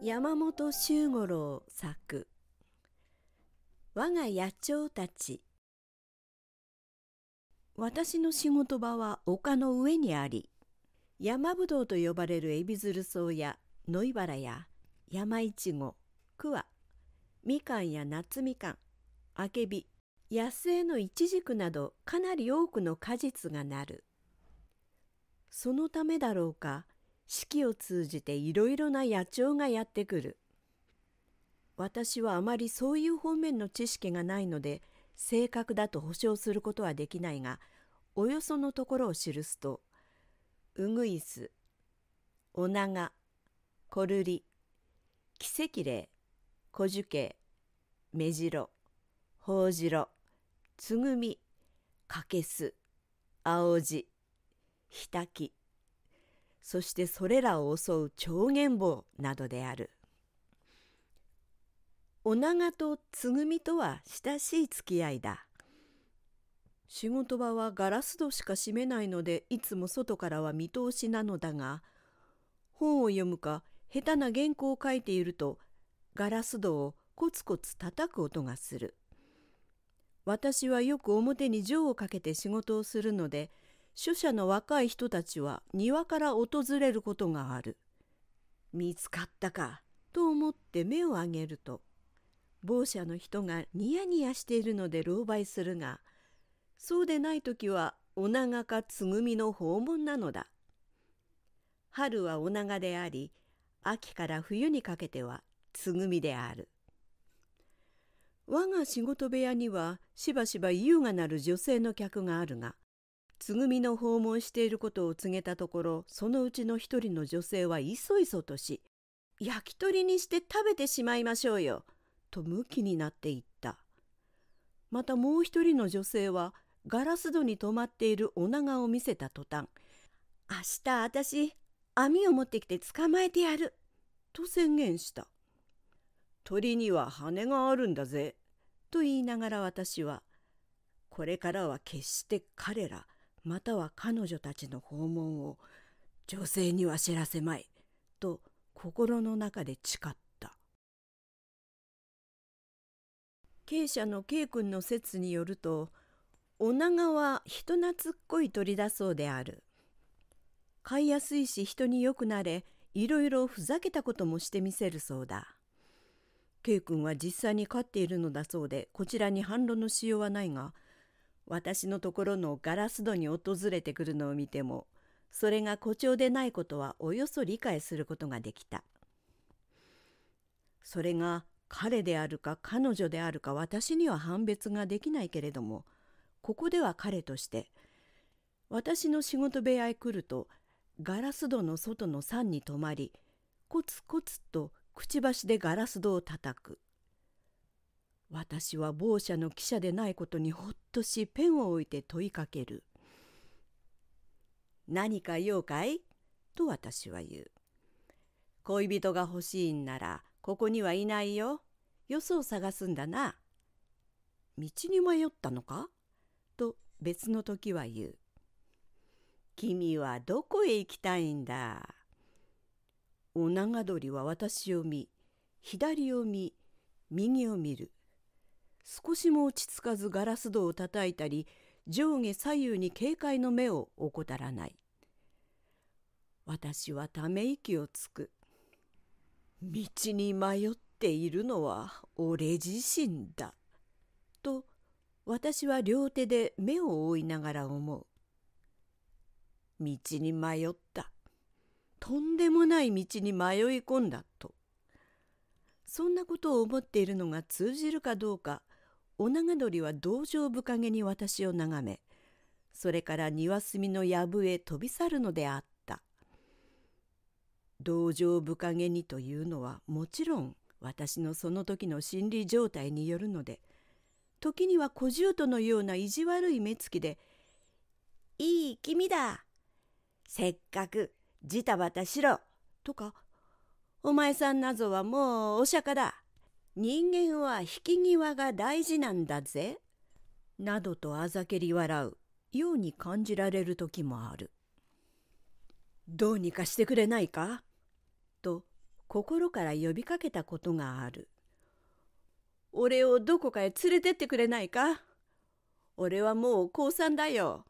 山本周五郎作我が野鳥たち私の仕事場は丘の上にあり山ぶどうと呼ばれるエビズルソウやノイバラや山いちご桑みかんや夏みかんあけび野生のイチジクなどかなり多くの果実がなるそのためだろうか四季を通じていろいろな野鳥がやってくる。私はあまりそういう方面の知識がないので正確だと保証することはできないがおよそのところを記すとウグイスおなが」「こるり」「きせきれい」「こじゅけい」「めじろ」「ほうじろ」「つぐみ」「かけす」「あおじ」「ひたき」そしてそれらを襲う超弦棒などであるお長とつぐみとは親しい付き合いだ仕事場はガラス戸しか閉めないのでいつも外からは見通しなのだが本を読むか下手な原稿を書いているとガラス戸をコツコツ叩く音がする私はよく表に錠をかけて仕事をするので書者の若い人たちは庭から訪れることがある。見つかったかと思って目を上げると某社の人がニヤニヤしているので狼狽するがそうでない時はお長かつぐみの訪問なのだ。春はお長であり秋から冬にかけてはつぐみである。我が仕事部屋にはしばしば優雅なる女性の客があるがつぐみの訪問していることを告げたところそのうちの一人の女性はいそいそとし「焼き鳥にして食べてしまいましょうよ」とムキになっていったまたもう一人の女性はガラス戸に止まっているお長を見せた途端「明日私網を持ってきて捕まえてやる」と宣言した「鳥には羽があるんだぜ」と言いながら私は「これからは決して彼らまたは彼女たちの訪問を女性には知らせまいと心の中で誓った経者の K 君の説によると女川は人懐っこい鳥だそうである飼いやすいし人によくなれいろいろふざけたこともしてみせるそうだ K 君は実際に飼っているのだそうでこちらに反論のしようはないが私のところのガラス戸に訪れてくるのを見てもそれが誇張でないことはおよそ理解することができたそれが彼であるか彼女であるか私には判別ができないけれどもここでは彼として私の仕事部屋へ来るとガラス戸の外の山に泊まりコツコツとくちばしでガラス戸を叩く私は某社の記者でないことにほっとしペンを置いて問いかける。何か用かいと私は言う。恋人が欲しいんならここにはいないよ。よそを探すんだな。道に迷ったのかと別の時は言う。君はどこへ行きたいんだお長鳥は私を見左を見右を見る少しも落ち着かずガラス戸を叩いたり上下左右に警戒の目を怠らない私はため息をつく道に迷っているのは俺自身だと私は両手で目を覆いながら思う道に迷ったとんでもない道に迷い込んだとそんなことを思っているのが通じるかどうかお長鳥は道場深げに私を眺めそれから庭隅の藪へ飛び去るのであった道場深げにというのはもちろん私のその時の心理状態によるので時には小獣とのような意地悪い目つきで「いい君だせっかくジタバタしろ」とか「お前さん謎はもうお釈迦だ人間は引き際が大事なんだぜ。などとあざけり笑うように感じられる時もある。どうにかしてくれないかと心から呼びかけたことがある。俺をどこかへ連れてってくれないか俺はもう降参だよ。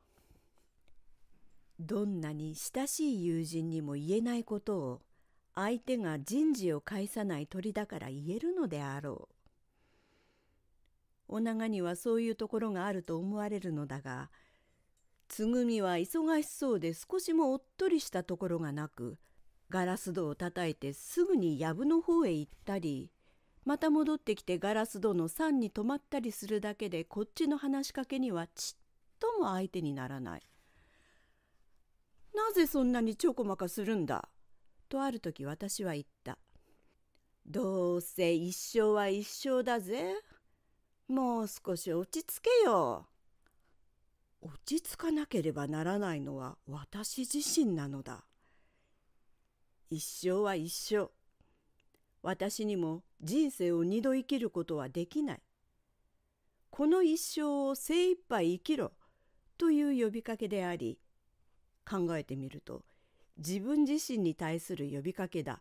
どんなに親しい友人にも言えないことを相手が人事を介さない鳥だから言えるのであろう。お長にはそういうところがあると思われるのだが、つぐみは忙しそうで少しもおっとりしたところがなく、ガラス戸を叩いてすぐに藪の方へ行ったり、また戻ってきてガラス戸の山に止まったりするだけでこっちの話しかけにはちっとも相手にならない。なぜそんなにちょこまかするんだとある時私は言った。どうせ一生は一生だぜ。もう少し落ち着けよ。落ち着かなければならないのは私自身なのだ。一生は一生。私にも人生を二度生きることはできない。この一生を精一杯生きろという呼びかけであり、考えてみると自分自身に対する呼びかけだ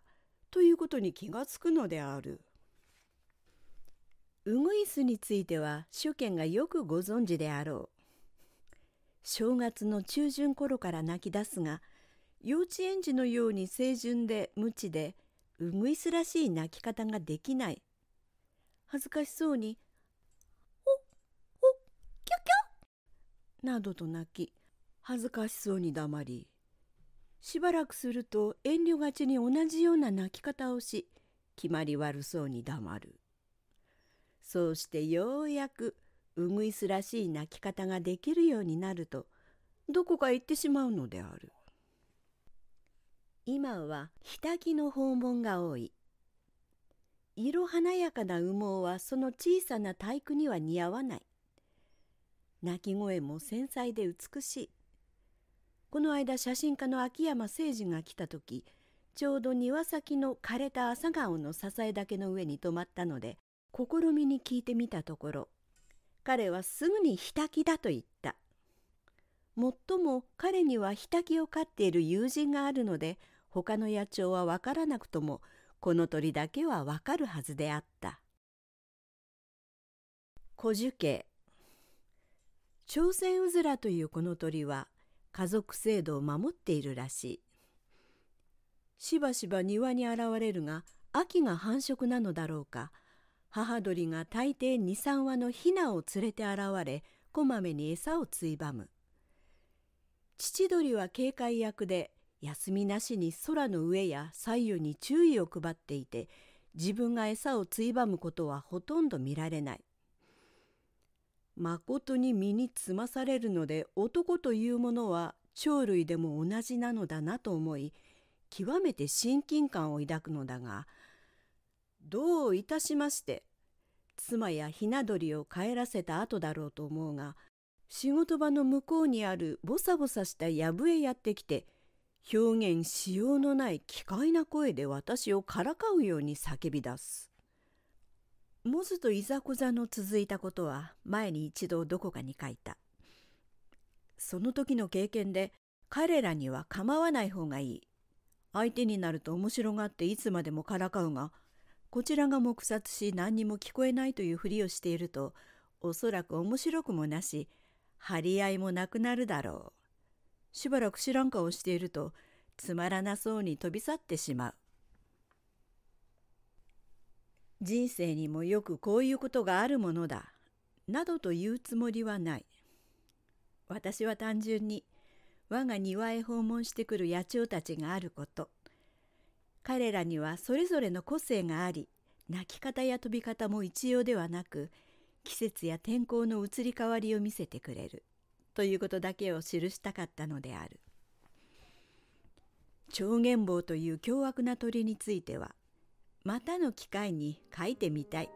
ということに気がつくのである。ウグイスについては所見がよくご存知であろう。正月の中旬頃から泣き出すが幼稚園児のように清純で無知でウグイスらしい泣き方ができない恥ずかしそうに「おおキョキョ」などと泣き恥ずかしそうに黙りしばらくすると遠慮がちに同じような泣き方をし決まり悪そうに黙るそうしてようやくうぐいすらしい泣き方ができるようになるとどこか行ってしまうのである今はひたきの訪問が多い色華やかな羽毛はその小さな体育には似合わない鳴き声も繊細で美しいこの間写真家の秋山誠二が来た時ちょうど庭先の枯れた朝顔の支えだけの上に泊まったので試みに聞いてみたところ彼はすぐに「ひたき」だと言ったもっとも彼にはひたきを飼っている友人があるので他の野鳥は分からなくともこの鳥だけは分かるはずであった小樹家朝鮮うずらというこの鳥は家族制度を守っているらしいしばしば庭に現れるが秋が繁殖なのだろうか母鳥が大抵23羽のヒナを連れて現れこまめに餌をついばむ父鳥は警戒役で休みなしに空の上や左右に注意を配っていて自分が餌をついばむことはほとんど見られないまことに身につまされるので男というものは鳥類でも同じなのだなと思い極めて親近感を抱くのだがどういたしまして妻やひな鳥を帰らせた後だろうと思うが仕事場の向こうにあるボサボサした藪へやってきて表現しようのない奇怪な声で私をからかうように叫び出す。モズといざこざの続いたことは前に一度どこかに書いた。その時の経験で彼らには構わない方がいい。相手になると面白がっていつまでもからかうが、こちらが黙殺し何にも聞こえないというふりをしていると、おそらく面白くもなし、張り合いもなくなるだろう。しばらく知らん顔していると、つまらなそうに飛び去ってしまう。人生にもよくこういうことがあるものだなどと言うつもりはない私は単純に我が庭へ訪問してくる野鳥たちがあること彼らにはそれぞれの個性があり鳴き方や飛び方も一様ではなく季節や天候の移り変わりを見せてくれるということだけを記したかったのである。超原坊という凶悪な鳥についてはまたの機会に書いてみたい